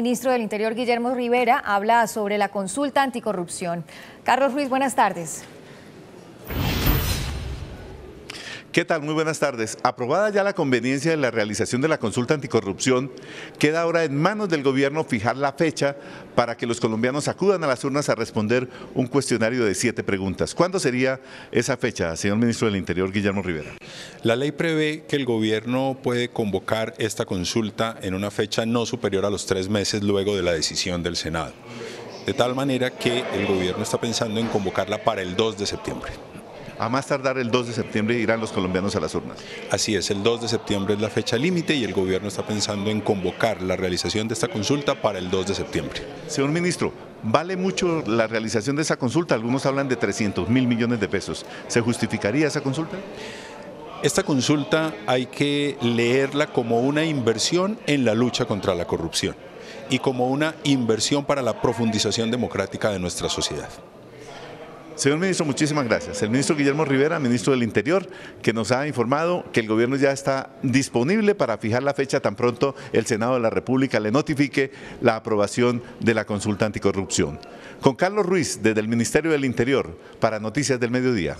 Ministro del Interior Guillermo Rivera habla sobre la consulta anticorrupción. Carlos Ruiz, buenas tardes. ¿Qué tal? Muy buenas tardes. Aprobada ya la conveniencia de la realización de la consulta anticorrupción, queda ahora en manos del gobierno fijar la fecha para que los colombianos acudan a las urnas a responder un cuestionario de siete preguntas. ¿Cuándo sería esa fecha, señor ministro del Interior, Guillermo Rivera? La ley prevé que el gobierno puede convocar esta consulta en una fecha no superior a los tres meses luego de la decisión del Senado. De tal manera que el gobierno está pensando en convocarla para el 2 de septiembre. A más tardar el 2 de septiembre irán los colombianos a las urnas. Así es, el 2 de septiembre es la fecha límite y el gobierno está pensando en convocar la realización de esta consulta para el 2 de septiembre. Señor ministro, ¿Vale mucho la realización de esa consulta? Algunos hablan de 300 mil millones de pesos. ¿Se justificaría esa consulta? Esta consulta hay que leerla como una inversión en la lucha contra la corrupción y como una inversión para la profundización democrática de nuestra sociedad. Señor ministro, muchísimas gracias. El ministro Guillermo Rivera, ministro del Interior, que nos ha informado que el gobierno ya está disponible para fijar la fecha tan pronto el Senado de la República le notifique la aprobación de la consulta anticorrupción. Con Carlos Ruiz, desde el Ministerio del Interior, para Noticias del Mediodía.